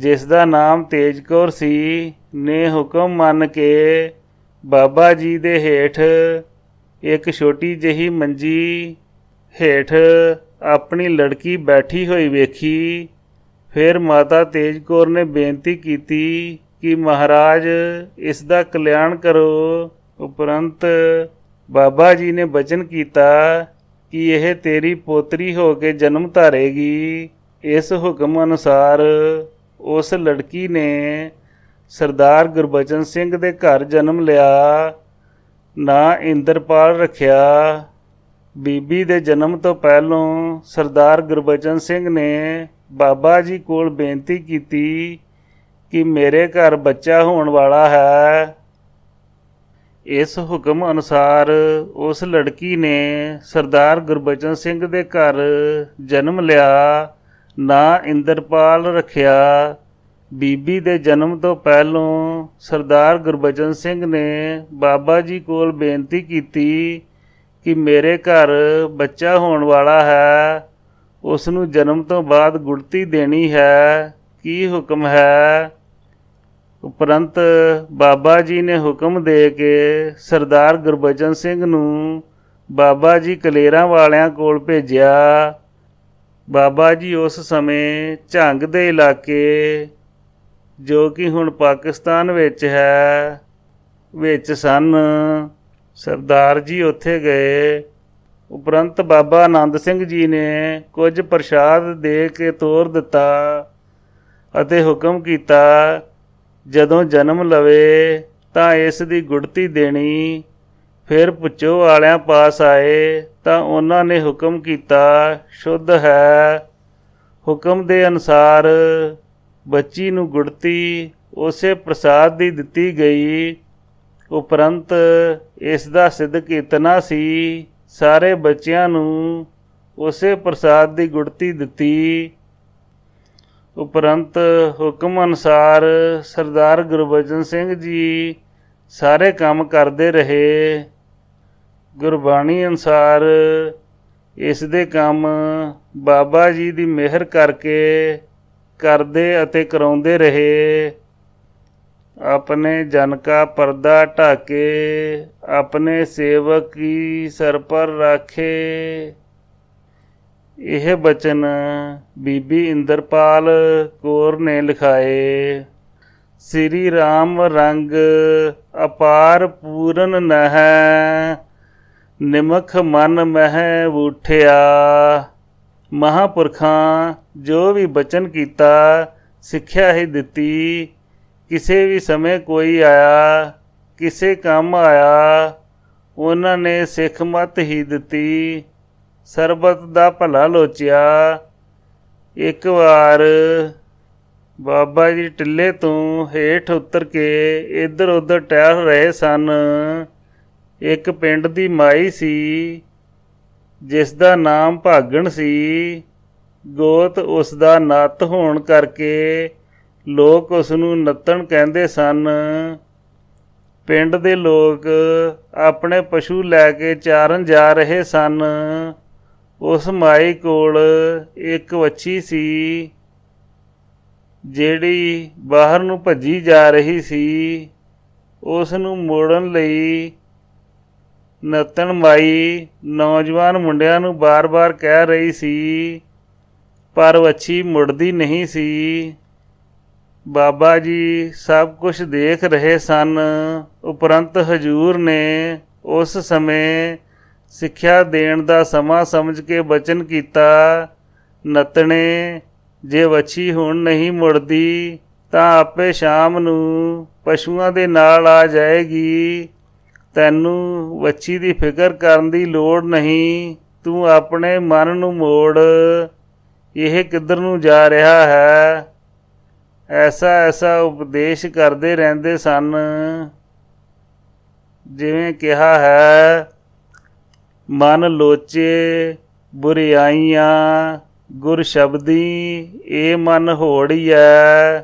ਜਿਸ ਦਾ ਨਾਮ ਤੇਜਕੌਰ ਸੀ ਨੇ ਹੁਕਮ ਮੰਨ ਕੇ ਬਾਬਾ ਜੀ ਦੇ ਹੇਠ ਇੱਕ ਛੋਟੀ ਜਹੀ ਮੰਜੀ ਹੇਠ ਆਪਣੀ ਲੜਕੀ ਬੈਠੀ ਹੋਈ ਵੇਖੀ ਫਿਰ ਮਾਤਾ ਤੇਜਕੌਰ ਨੇ ਬੇਨਤੀ ਕੀਤੀ ਕਿ ਮਹਾਰਾਜ ਇਸ ਦਾ ਕਲਿਆਣ ਕਰੋ ਉਪਰੰਤ ਬਾਬਾ ਜੀ ਨੇ ਬਚਨ ਕੀਤਾ ਕਿ ਇਹ ਤੇਰੀ ਪੋਤਰੀ ਹੋ ਕੇ ਜਨਮ ਧਾਰੇਗੀ ਇਸ ਹੁਕਮ ਅਨੁਸਾਰ ਉਸ ਲੜਕੀ ਨੇ ਸਰਦਾਰ ਗੁਰਬਚਨ ਸਿੰਘ ਦੇ ਘਰ ਜਨਮ ਲਿਆ ਨਾ ਇੰਦਰਪਾਲ ਰੱਖਿਆ ਬੀਬੀ ਦੇ ਜਨਮ ਤੋਂ ਪਹਿਲਾਂ ਸਰਦਾਰ ਗੁਰਬਚਨ ਸਿੰਘ ਨੇ ਬਾਬਾ ਜੀ ਕੋਲ ਬੇਨਤੀ ਕੀਤੀ ਕਿ ਮੇਰੇ ਘਰ ਬੱਚਾ ਹੋਣ ਵਾਲਾ ਹੈ ਇਸ ਹੁਕਮ ਅਨੁਸਾਰ ਉਸ ਲੜਕੀ ਨੇ ਸਰਦਾਰ ਗੁਰਬਚਨ ਸਿੰਘ ਦੇ ਘਰ ਜਨਮ ਲਿਆ ਨਾ ਇੰਦਰਪਾਲ ਰੱਖਿਆ ਬੀਬੀ ਦੇ ਜਨਮ ਤੋਂ ਪਹਿਲਾਂ ਸਰਦਾਰ ਗੁਰਬਚਨ ਸਿੰਘ ਨੇ ਬਾਬਾ ਜੀ ਕੋਲ ਬੇਨਤੀ ਕੀਤੀ ਕਿ ਮੇਰੇ ਘਰ ਬੱਚਾ ਹੋਣ ਵਾਲਾ ਹੈ ਉਸ ਨੂੰ ਜਨਮ ਤੋਂ ਬਾਅਦ ਗੁੜਤੀ ਦੇਣੀ ਹੈ ਕੀ ਹੁਕਮ ਹੈ ਉਪਰੰਤ ਬਾਬਾ ਜੀ ਨੇ ਹੁਕਮ ਦੇ ਕੇ ਸਰਦਾਰ ਗੁਰਬਚਨ ਸਿੰਘ ਨੂੰ ਬਾਬਾ ਜੀ ਕਲੇਰਾਂ ਵਾਲਿਆਂ ਕੋਲ ਭੇਜਿਆ ਬਾਬਾ ਜੀ ਉਸ ਸਮੇਂ ਝੰਗ ਦੇ ਇਲਾਕੇ ਜੋ ਕਿ ਹੁਣ ਪਾਕਿਸਤਾਨ ਵਿੱਚ ਹੈ ਵਿੱਚ ਸਨ ਸਰਦਾਰ ਜੀ ਉੱਥੇ ਗਏ ਉਪਰੰਤ ਬਾਬਾ ਆਨੰਦ ਸਿੰਘ ਜੀ ਨੇ ਕੁਝ ਪ੍ਰਸ਼ਾਦ ਦੇ ਕੇ ਤੋਰ ਦਿੱਤਾ ਅਤੇ ਹੁਕਮ ਕੀਤਾ ਜਦੋਂ ਜਨਮ ਲਵੇ ਤਾਂ ਇਸ ਦੀ ਗੁੜਤੀ ਦੇਣੀ ਫਿਰ ਪੁੱਛੋ ਵਾਲਿਆਂ ਪਾਸ ਆਏ ਤਾਂ ਉਹਨਾਂ ਨੇ ਹੁਕਮ ਕੀਤਾ ਸ਼ੁੱਧ ਹੈ ਹੁਕਮ ਦੇ ਅਨਸਾਰ ਬੱਚੀ ਨੂੰ ਗੁੜਤੀ ਉਸੇ ਪ੍ਰਸਾਦ ਦੀ ਦਿੱਤੀ ਗਈ ਉਪਰੰਤ ਇਸ ਦਾ ਸਿੱਧਕ ਇਤਨਾ ਸੀ ਸਾਰੇ ਬੱਚਿਆਂ ਨੂੰ ਉਸੇ ਪ੍ਰਸਾਦ ਦੀ ਗੁੜਤੀ ਦਿੱਤੀ ਉਪਰੰਤ ਹੁਕਮ ਅਨਸਾਰ ਸਰਦਾਰ ਗੁਰਬਚਨ ਸਿੰਘ ਜੀ ਸਾਰੇ ਕੰਮ ਕਰਦੇ ਰਹੇ ਗੁਰਬਾਣੀ ਅਨਸਾਰ ਇਸ ਦੇ ਕੰਮ ਬਾਬਾ ਜੀ ਦੀ ਮਿਹਰ ਕਰਕੇ ਕਰਦੇ ਅਤੇ ਕਰਾਉਂਦੇ ਰਹੇ ਆਪਣੇ ਜਨ ਕਾ ਪਰਦਾ ਢਾਕੇ ਆਪਣੇ ਸੇਵਕ ਕੀ ਸਰ ਪਰ ਰਾਖੇ ਇਹ ਬਚਨ ਬੀਬੀ ਇੰਦਰਪਾਲ ਕੋਰ ਨੇ ਲਿਖਾਏ ਸ੍ਰੀ ਰਾਮ ਰੰਗ ਅਪਾਰ ਪੂਰਨ ਨਹਿ ਨਿਮਖ ਮਨ ਮਹਿ ਉਠਿਆ ਮਹਾਪੁਰਖਾਂ ਜੋ ਵੀ ਬਚਨ ਕੀਤਾ ਸਿੱਖਿਆ ਹੀ ਦਿੱਤੀ ਕਿਸੇ ਵੀ ਸਮੇਂ ਕੋਈ ਆਇਆ ਕਿਸੇ ਕੰਮ ਆਇਆ ਉਹਨਾਂ ਨੇ ਸਿੱਖ ਮਤ ਹੀ ਦਿੱਤੀ ਸਰਬਤ ਦਾ ਭਲਾ ਲੋਚਿਆ ਇੱਕ ਵਾਰ ਬਾਬਾ ਜੀ ਟਿੱਲੇ ਤੋਂ ਹੇਠ ਉਤਰ ਕੇ ਇੱਧਰ ਉੱਧਰ ਟਹਿਲ ਰਹੇ ਸਨ ਇੱਕ ਪਿੰਡ ਦੀ ਮਾਈ ਸੀ ਜਿਸ ਦਾ ਨਾਮ ਭਾਗਣ ਸੀ ਗੋਤ ਉਸ ਦਾ ਨੱਤ ਹੋਣ ਕਰਕੇ ਲੋਕ ਉਸ ਨੂੰ ਨੱਤਣ ਕਹਿੰਦੇ ਸਨ ਪਿੰਡ ਦੇ ਲੋਕ ਆਪਣੇ ਪਸ਼ੂ ਲੈ ਕੇ ਚਾਰਨ ਜਾ ਰਹੇ ਸਨ ਉਸ ਮਾਈ ਕੋਲ ਇੱਕ ਵੱਛੀ ਸੀ ਜਿਹੜੀ ਬਾਹਰ ਨੂੰ ਭੱਜੀ ਜਾ ਰਹੀ ਸੀ ਉਸ ਨੂੰ ਮੋੜਨ ਲਈ ਨਤਨ ਮਾਈ ਨੌਜਵਾਨ ਮੁੰਡਿਆਂ ਨੂੰ ਬਾਰ-ਬਾਰ ਕਹਿ ਰਹੀ ਸੀ ਪਰ ਵੱਛੀ ਮੁੜਦੀ ਨਹੀਂ ਸੀ ਬਾਬਾ ਜੀ ਸਭ ਕੁਝ ਦੇਖ ਰਹੇ ਸਨ ਉਪਰੰਤ ਹਜੂਰ ਨੇ ਉਸ ਸਮੇਂ ਸਿੱਖਿਆ ਦੇਣ ਦਾ ਸਮਾਂ ਸਮਝ ਕੇ ਬਚਨ ਕੀਤਾ ਨਤਣੇ ਜੇ ਵੱਛੀ ਹੁਣ ਨਹੀਂ ਮੁੜਦੀ ਤਾਂ ਆਪੇ ਸ਼ਾਮ ਨੂੰ ਪਸ਼ੂਆਂ ਦੇ ਨਾਲ ਆ ਜਾਏਗੀ ਤੈਨੂੰ ਬੱਚੀ ਦੀ ਫਿਕਰ ਕਰਨ ਦੀ ਲੋੜ ਨਹੀਂ ਤੂੰ ਆਪਣੇ ਮਨ ਨੂੰ ਮੋੜ ਇਹ ਕਿੱਧਰ ਨੂੰ ਜਾ ਰਿਹਾ ਹੈ ਐਸਾ ਐਸਾ ਉਪਦੇਸ਼ ਕਰਦੇ ਰਹਿੰਦੇ ਸਨ ਜਿਵੇਂ ਕਿਹਾ ਹੈ ਮਨ ਲੋਚੇ ਬੁਰਿਆਈਆਂ ਗੁਰ ਸ਼ਬਦੀ ਇਹ ਮਨ ਹੋੜੀ ਐ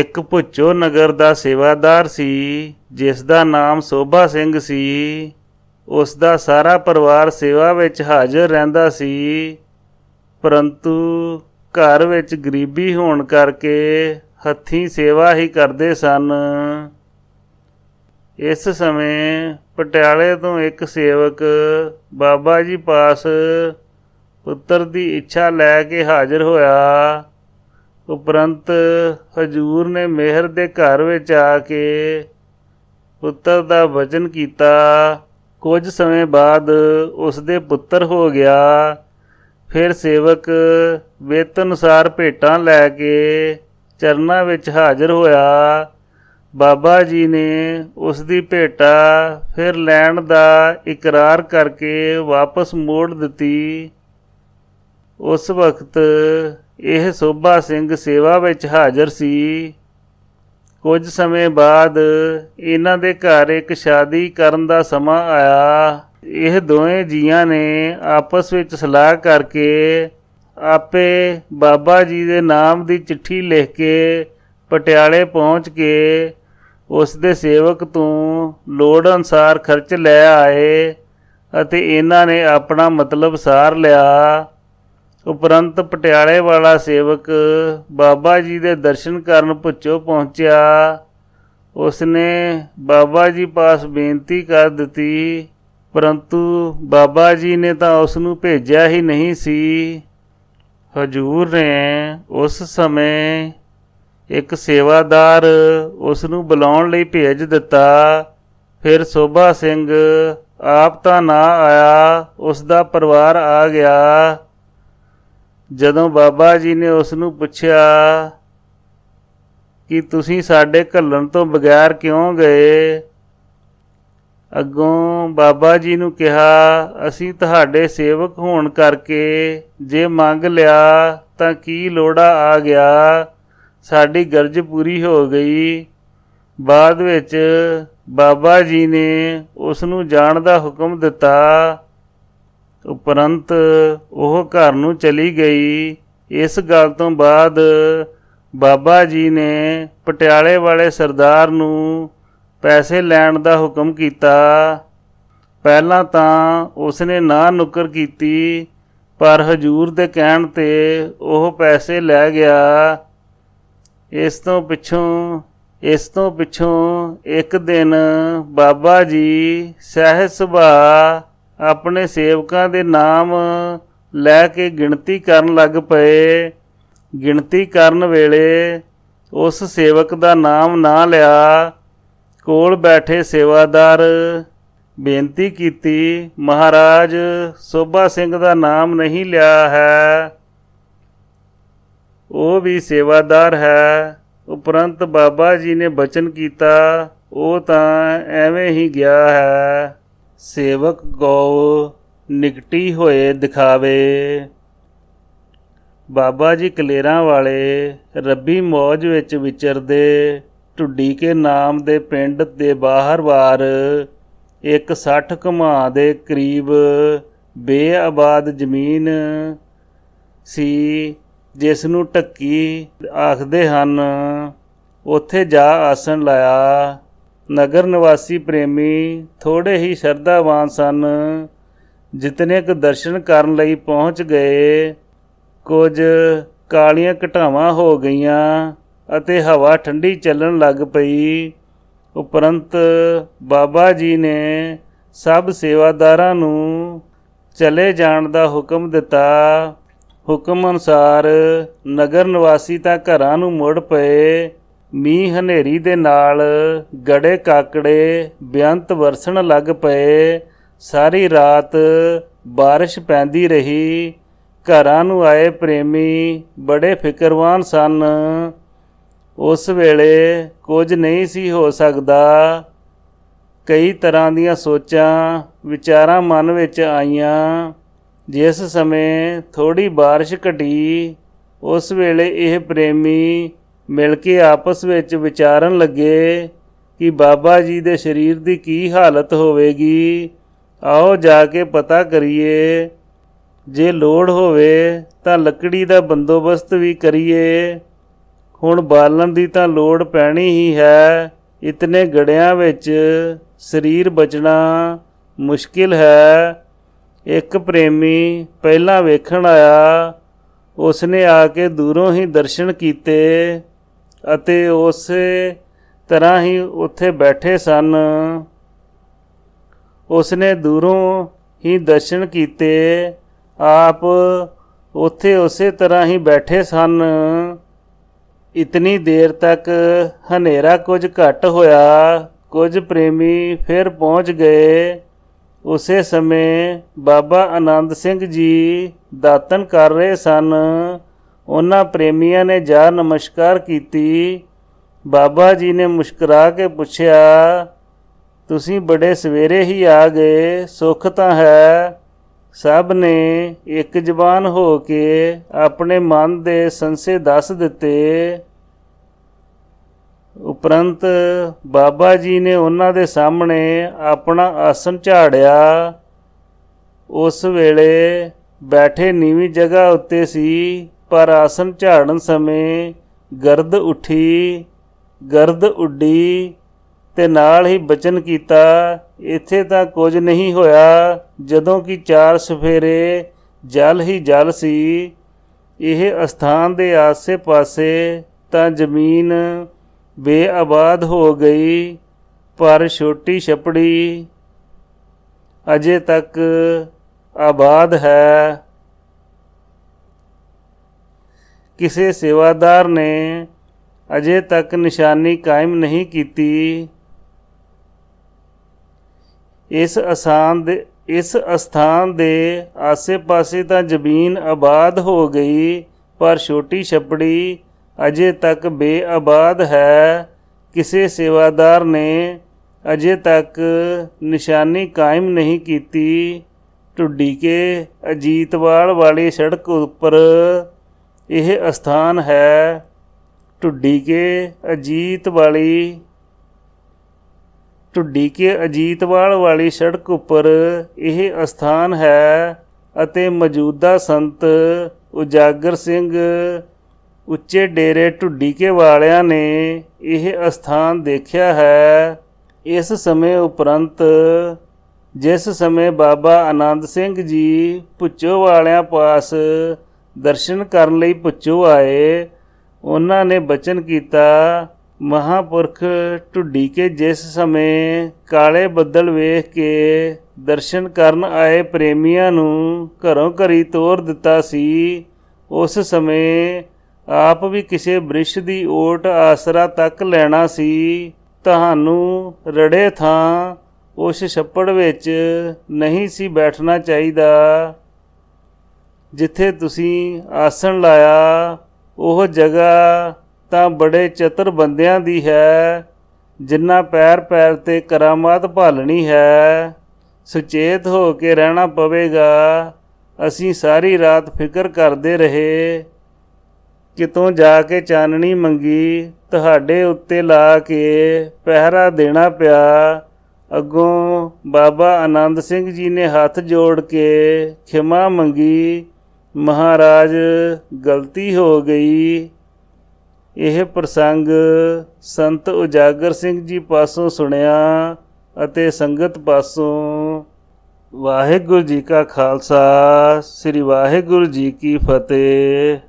ਇੱਕ ਭੁੱਚੋ ਨਗਰ ਦਾ ਸੇਵਾਦਾਰ ਸੀ ਜਿਸ ਦਾ ਨਾਮ ਸੋਭਾ ਸਿੰਘ ਸੀ ਉਸ ਦਾ ਸਾਰਾ ਪਰਿਵਾਰ ਸੇਵਾ ਵਿੱਚ ਹਾਜ਼ਰ ਰਹਿੰਦਾ ਸੀ ਪਰੰਤੂ ਘਰ ਵਿੱਚ ਗਰੀਬੀ ਹੋਣ ਕਰਕੇ ਹੱਥੀਂ ਸੇਵਾ ਹੀ ਕਰਦੇ ਸਨ ਇਸ ਸਮੇਂ ਪਟਿਆਲੇ ਤੋਂ ਇੱਕ ਸੇਵਕ ਬਾਬਾ ਜੀ ਪਾਸ ਪੁੱਤਰ ਦੀ ਇੱਛਾ ਲੈ ਕੇ ਹਾਜ਼ਰ ਹੋਇਆ ਉਪਰੰਤ ਹਜੂਰ ਨੇ ਮਿਹਰ ਦੇ ਘਰ ਵਿੱਚ ਆ ਕੇ ਪੁੱਤਰ ਦਾ ਵਚਨ ਕੀਤਾ ਕੁਝ ਸਮੇਂ ਬਾਅਦ ਉਸ ਦੇ ਪੁੱਤਰ ਹੋ ਗਿਆ ਫਿਰ ਸੇਵਕ ਵੇਤ ਅਨੁਸਾਰ ਭੇਟਾਂ ਲੈ ਕੇ ਚਰਨਾਂ ਵਿੱਚ ਹਾਜ਼ਰ ਹੋਇਆ ਬਾਬਾ ਜੀ ਨੇ ਉਸ ਦੀ ਭੇਟਾ ਫਿਰ ਲੈਣ ਦਾ ਇਕਰਾਰ ਕਰਕੇ ਵਾਪਸ ਮੋੜ ਦਿੱਤੀ ਉਸ ਵਕਤ ਇਹ ਸੋਭਾ ਸਿੰਘ ਸੇਵਾ ਵਿੱਚ ਹਾਜ਼ਰ ਸੀ ਕੁਝ ਸਮੇਂ ਬਾਅਦ ਇਹਨਾਂ ਦੇ ਘਰ ਇੱਕ ਸ਼ਾਦੀ ਕਰਨ ਦਾ ਸਮਾਂ ਆਇਆ ਇਹ ਦੋਵੇਂ ਜੀਆਂ ਨੇ ਆਪਸ ਵਿੱਚ ਸਲਾਹ ਕਰਕੇ ਆਪੇ ਬਾਬਾ ਜੀ ਦੇ ਨਾਮ ਦੀ ਚਿੱਠੀ ਲਿਖ ਕੇ ਪਟਿਆਲੇ ਪਹੁੰਚ ਕੇ ਉਸ ਦੇ ਸੇਵਕ ਤੋਂ ਲੋੜ ਅਨਸਾਰ ਖਰਚ ਲੈ ਆਏ ਅਤੇ ਇਹਨਾਂ ਨੇ ਆਪਣਾ ਮਤਲਬ ਸਾਰ ਲਿਆ ਉਪਰੰਤ ਪਟਿਆਲੇ ਵਾਲਾ ਸੇਵਕ ਬਾਬਾ ਜੀ ਦੇ ਦਰਸ਼ਨ ਕਰਨ ਪੁੱਛੋ ਪਹੁੰਚਿਆ ਉਸ ਨੇ ਬਾਬਾ ਜੀ ਪਾਸ ਬੇਨਤੀ ਕਰ ਦਿੱਤੀ ਪਰੰਤੂ ਬਾਬਾ ਜੀ ਨੇ ਤਾਂ ਉਸ ਨੂੰ ਭੇਜਿਆ ਹੀ ਨਹੀਂ ਸੀ ਹਜੂਰ ਨੇ ਉਸ ਸਮੇਂ ਇੱਕ ਸੇਵਾਦਾਰ ਉਸ ਨੂੰ ਬੁਲਾਉਣ ਲਈ ਭੇਜ ਦਿੱਤਾ ਫਿਰ ਸੋਭਾ ਸਿੰਘ ਆਪ ਤਾਂ ਨਾ ਆਇਆ ਉਸ ਦਾ ਪਰਿਵਾਰ ਆ ਗਿਆ ਜਦੋਂ ਬਾਬਾ ਜੀ ਨੇ ਉਸ ਨੂੰ ਪੁੱਛਿਆ ਕਿ ਤੁਸੀਂ ਸਾਡੇ ਘੱਲਣ ਤੋਂ ਬਗੈਰ ਕਿਉਂ ਗਏ ਅੱਗੋਂ ਬਾਬਾ ਜੀ ਨੂੰ ਕਿਹਾ ਅਸੀਂ ਤੁਹਾਡੇ ਸੇਵਕ ਹੋਣ ਕਰਕੇ ਜੇ ਮੰਗ ਲਿਆ ਤਾਂ ਕੀ ਲੋੜਾ ਆ ਗਿਆ ਸਾਡੀ ਗਰਜ ਪੂਰੀ ਹੋ ਗਈ ਬਾਅਦ ਵਿੱਚ ਬਾਬਾ ਜੀ ਨੇ ਉਸ ਨੂੰ ਜਾਣ ਦਾ ਹੁਕਮ ਦਿੱਤਾ ਉਪਰੰਤ ਉਹ ਘਰ ਨੂੰ ਚਲੀ ਗਈ ਇਸ ਗੱਲ ਤੋਂ ਬਾਅਦ ਬਾਬਾ ਜੀ ਨੇ ਪਟਿਆਲੇ ਵਾਲੇ ਸਰਦਾਰ ਨੂੰ ਪੈਸੇ ਲੈਣ ਦਾ ਹੁਕਮ ਕੀਤਾ ਪਹਿਲਾਂ ਤਾਂ ਉਸ ਨੇ ਨਾ ਨੁਕਰ ਕੀਤੀ ਪਰ ਹਜੂਰ ਦੇ ਕਹਿਣ ਤੇ ਉਹ ਪੈਸੇ ਲੈ ਗਿਆ ਇਸ ਤੋਂ ਪਿੱਛੋਂ ਇਸ ਤੋਂ ਪਿੱਛੋਂ ਇੱਕ ਦਿਨ ਬਾਬਾ ਜੀ ਸਹਿਸਭਾ ਆਪਣੇ ਸੇਵਕਾਂ ਦੇ ਨਾਮ ਲੈ ਕੇ ਗਿਣਤੀ ਕਰਨ ਲੱਗ ਪਏ ਗਿਣਤੀ ਕਰਨ ਵੇਲੇ ਉਸ ਸੇਵਕ ਦਾ ਨਾਮ ਨਾ ਲਿਆ ਕੋਲ ਬੈਠੇ ਸੇਵਾਦਾਰ ਬੇਨਤੀ ਕੀਤੀ ਮਹਾਰਾਜ ਸੋਭਾ ਸਿੰਘ ਦਾ ਨਾਮ ਨਹੀਂ ਲਿਆ ਹੈ ਉਹ ਵੀ ਸੇਵਾਦਾਰ ਹੈ ਉਪਰੰਤ ਬਾਬਾ ਜੀ ਨੇ ਬਚਨ ਕੀਤਾ ਉਹ ਤਾਂ ਐਵੇਂ ਹੀ ਗਿਆ ਹੈ ਸੇਵਕ ਗਉ ਨਿਗਟੀ ਹੋਏ ਦਿਖਾਵੇ ਬਾਬਾ ਜੀ ਕਲੇਰਾਂ ਵਾਲੇ ਰੱਬੀ ਮੌਜ ਵਿੱਚ ਵਿਚਰਦੇ ਢੁੱਡੀ ਕੇ ਨਾਮ ਦੇ ਪਿੰਡ ਦੇ ਬਾਹਰ ਵਾਰ 160 ਘਮਾ ਦੇ ਕਰੀਬ ਬੇਆਬਾਦ ਜ਼ਮੀਨ ਸੀ ਜਿਸ ਨੂੰ ਟੱਕੀ ਆਖਦੇ ਹਨ ਉੱਥੇ ਜਾ ਆਸਣ ਲਾਇਆ ਨਗਰ ਨਿਵਾਸੀ ਪ੍ਰੇਮੀ ਥੋੜੇ ਹੀ ਸ਼ਰਧਾਵਾਨ ਸਨ ਜਿਤਨੇ ਕ ਦਰਸ਼ਨ ਕਰਨ ਲਈ ਪਹੁੰਚ ਗਏ ਕੁਝ ਕਾਲੀਆਂ ਘਟਾਵਾਂ ਹੋ ਗਈਆਂ ਅਤੇ ਹਵਾ ਠੰਡੀ ਚੱਲਣ ਲੱਗ ਪਈ ਉਪਰੰਤ ਬਾਬਾ ਜੀ ਨੇ ਸਭ ਸੇਵਾਦਾਰਾਂ ਨੂੰ ਚਲੇ ਜਾਣ ਦਾ ਹੁਕਮ ਦਿੱਤਾ ਹੁਕਮ ਅਨੁਸਾਰ ਨਗਰ ਨਿਵਾਸੀ ਤਾਂ ਘਰਾਂ ਨੂੰ ਮੁੜ ਪਏ ਮੀਂਹ ਹਨੇਰੀ ਦੇ ਨਾਲ ਗੜੇ ਕਾਕੜੇ ਬਿਆੰਤ ਵਰਸਣ ਲੱਗ ਪਏ ਸਾਰੀ ਰਾਤ بارش ਪੈਂਦੀ ਰਹੀ ਘਰਾਂ ਨੂੰ ਆਏ ਪ੍ਰੇਮੀ ਬੜੇ ਫਿਕਰਵਾਨ ਸਨ ਉਸ ਵੇਲੇ ਕੁਝ ਨਹੀਂ ਸੀ ਹੋ ਸਕਦਾ ਕਈ ਤਰ੍ਹਾਂ ਦੀਆਂ ਸੋਚਾਂ ਵਿਚਾਰਾਂ ਮਨ ਵਿੱਚ ਆਈਆਂ ਜਿਸ ਸਮੇਂ ਥੋੜੀ بارش ਘਟੀ ਉਸ ਵੇਲੇ ਇਹ ਪ੍ਰੇਮੀ ਮਿਲ ਕੇ ਆਪਸ ਵਿੱਚ ਵਿਚਾਰਨ ਲੱਗੇ ਕਿ ਬਾਬਾ ਜੀ ਦੇ ਸਰੀਰ ਦੀ ਕੀ ਹਾਲਤ ਹੋਵੇਗੀ ਆਓ ਜਾ ਕੇ ਪਤਾ ਕਰੀਏ ਜੇ ਲੋੜ ਹੋਵੇ ਤਾਂ ਲੱਕੜੀ ਦਾ ਬੰਦੋਬਸਤ ਵੀ ਕਰੀਏ ਹੁਣ ਬਾਲਣ ਦੀ ਤਾਂ ਲੋੜ ਪੈਣੀ ਹੀ ਹੈ ਇਤਨੇ ਗੜਿਆਂ ਵਿੱਚ ਸਰੀਰ ਬਚਣਾ ਮੁਸ਼ਕਿਲ ਹੈ ਇੱਕ ਪ੍ਰੇਮੀ ਪਹਿਲਾਂ ਵੇਖਣ ਆਇਆ ਉਸਨੇ ਆ ਕੇ ਦੂਰੋਂ ਹੀ ਦਰਸ਼ਨ ਕੀਤੇ ਅਤੇ ਉਸੇ ਤਰ੍ਹਾਂ ਹੀ ਉੱਥੇ ਬੈਠੇ ਸਨ ਉਸਨੇ ਦੂਰੋਂ ਹੀ ਦਰਸ਼ਨ ਕੀਤੇ ਆਪ ਉੱਥੇ ਉਸੇ ਤਰ੍ਹਾਂ ਹੀ ਬੈਠੇ ਸਨ ਇਤਨੀ ਦੇਰ ਤੱਕ ਹਨੇਰਾ ਕੁਝ ਘਟ ਹੋਇਆ ਕੁਝ ਪ੍ਰੇਮੀ ਫਿਰ ਪਹੁੰਚ ਗਏ ਉਸੇ ਸਮੇਂ ਬਾਬਾ ਆਨੰਦ ਸਿੰਘ ਜੀ ਦਾਤਨ ਕਰ ਰਹੇ ਸਨ ਉਹਨਾਂ ਪ੍ਰੇਮੀਆਂ ਨੇ ਜਾ ਨਮਸਕਾਰ ਕੀਤੀ ਬਾਬਾ ਜੀ ਨੇ ਮੁਸਕਰਾ ਕੇ ਪੁੱਛਿਆ ਤੁਸੀਂ ਬੜੇ ਸਵੇਰੇ ਹੀ ਆ ਗਏ ਸੁੱਖ ਤਾਂ ਹੈ ਸਭ ਨੇ ਇੱਕ ਜ਼ਬਾਨ ਹੋ ਕੇ ਆਪਣੇ ਮਨ ਦੇ ਸੰਸੇ ਦੱਸ ਦਿੱਤੇ ਉਪਰੰਤ ਬਾਬਾ ਜੀ ਨੇ ਉਹਨਾਂ ਦੇ ਸਾਹਮਣੇ ਆਪਣਾ ਆਸਨ ਝਾੜਿਆ ਉਸ ਵੇਲੇ ਬੈਠੇ ਨੀਵੀਂ ਜਗ੍ਹਾ ਉੱਤੇ ਸੀ ਪਰ ਆਸਨ ਝਾੜਨ ਸਮੇਂ ਗਰਦ ਉਠੀ ਗਰਦ ਉੱਡੀ ਤੇ ਨਾਲ ਹੀ ਬਚਨ ਕੀਤਾ ਇੱਥੇ ਤਾਂ ਕੁਝ ਨਹੀਂ ਹੋਇਆ ਜਦੋਂ ਕਿ ਚਾਰ ਸਫੇਰੇ ਜਲ ਹੀ ਜਲ ਸੀ ਇਹ ਅਸਥਾਨ ਦੇ ਆਸੇ-ਪਾਸੇ ਤਾਂ ਜ਼ਮੀਨ ਬੇਆਬਾਦ ਹੋ ਗਈ ਪਰ ਛੋਟੀ ਛਪੜੀ ਅਜੇ ਤੱਕ ਆਬਾਦ ਹੈ ਕਿਸੇ ਸੇਵਾਦਾਰ ਨੇ ਅਜੇ ਤੱਕ ਨਿਸ਼ਾਨੀ ਕਾਇਮ ਨਹੀਂ ਕੀਤੀ ਇਸ ਅਸਾਨ ਦੇ ਇਸ ਸਥਾਨ ਦੇ ਆਸੇ-ਪਾਸੇ ਤਾਂ ਜ਼ਮੀਨ ਆਬਾਦ ਹੋ ਗਈ ਪਰ ਛੋਟੀ ਛਪੜੀ ਅਜੇ ਤੱਕ ਬੇਆਬਾਦ ਹੈ ਕਿਸੇ ਸੇਵਾਦਾਰ ਨੇ ਅਜੇ ਤੱਕ ਨਿਸ਼ਾਨੀ ਕਾਇਮ ਨਹੀਂ ਕੀਤੀ ਟੁੱਡੀ ਕੇ ਅਜੀਤਵਾਲ ਵਾਲੀ ਸੜਕ ਉੱਪਰ ਇਹ ਸਥਾਨ ਹੈ ਕੇ ਅਜੀਤ ਵਾਲੀ ਢੁੱਡੀਕੇ ਅਜੀਤਵਾਲ ਵਾਲੀ ਸੜਕ ਉੱਪਰ ਇਹ ਸਥਾਨ ਹੈ ਅਤੇ ਮੌਜੂਦਾ ਸੰਤ ਉਜਾਗਰ ਸਿੰਘ ਉੱਚੇ ਡੇਰੇ ਕੇ ਵਾਲਿਆਂ ਨੇ ਇਹ ਸਥਾਨ ਦੇਖਿਆ ਹੈ ਇਸ ਸਮੇਂ ਉਪਰੰਤ ਜਿਸ ਸਮੇਂ ਬਾਬਾ ਆਨੰਦ ਸਿੰਘ ਜੀ ਪੁੱਚੋ ਵਾਲਿਆਂ ਪਾਸ ਦਰਸ਼ਨ ਕਰਨ ਲਈ ਪੁੱਛੋ ਆਏ ਉਹਨਾਂ ਨੇ ਬਚਨ ਕੀਤਾ ਮਹਾਪੁਰਖ ਢੁੱਡੀ ਕੇ ਜਿਸ ਸਮੇਂ ਕਾਲੇ ਬੱਦਲ ਵੇਖ ਕੇ ਦਰਸ਼ਨ ਕਰਨ ਆਏ ਪ੍ਰੇਮੀਆਂ ਨੂੰ ਘਰੋਂ ਘਰੀ ਤੋਰ ਦਿੱਤਾ ਸੀ ਉਸ ਸਮੇਂ ਆਪ ਵੀ ਕਿਸੇ ਬ੍ਰਿਸ਼ ਦੀ ਓਟ ਆਸਰਾ ਤੱਕ ਲੈਣਾ ਸੀ ਤੁਹਾਨੂੰ ਰੜੇ ਥਾਂ ਉਸ ਛੱਪੜ ਵਿੱਚ ਨਹੀਂ ਸੀ ਬੈਠਣਾ ਚਾਹੀਦਾ ਜਿੱਥੇ ਤੁਸੀਂ ਆਸਣ ਲਾਇਆ ਉਹ ਜਗ੍ਹਾ ਤਾਂ ਬੜੇ ਚਤਰ ਬੰਦਿਆਂ ਦੀ ਹੈ ਜਿਨ੍ਹਾਂ ਪੈਰ ਪੈਰ ਤੇ ਕਰਾਮਾਤ ਭਾਲਣੀ ਹੈ ਸੁਚੇਤ ਹੋ ਕੇ ਰਹਿਣਾ ਪਵੇਗਾ ਅਸੀਂ ਸਾਰੀ ਰਾਤ ਫਿਕਰ ਕਰਦੇ ਰਹੇ ਕਿਤੋਂ ਜਾ ਕੇ ਚਾਨਣੀ ਮੰਗੀ ਤੁਹਾਡੇ ਉੱਤੇ ਲਾ ਕੇ ਪਹਿਰਾ ਦੇਣਾ ਪਿਆ ਅੱਗੋਂ ਬਾਬਾ ਆਨੰਦ ਸਿੰਘ ਜੀ ਨੇ ਹੱਥ ਜੋੜ ਕੇ ਖਿਮਾ ਮੰਗੀ ਮਹਾਰਾਜ ਗਲਤੀ ਹੋ ਗਈ ਇਹ ਪ੍ਰਸੰਗ ਸੰਤ ਉਜਾਗਰ ਸਿੰਘ ਜੀ ਪਾਸੋਂ ਸੁਣਿਆ ਅਤੇ ਸੰਗਤ ਪਾਸੋਂ ਵਾਹਿਗੁਰੂ ਜੀ ਕਾ ਖਾਲਸਾ ਸ੍ਰੀ ਵਾਹਿਗੁਰੂ ਜੀ ਕੀ ਫਤਿਹ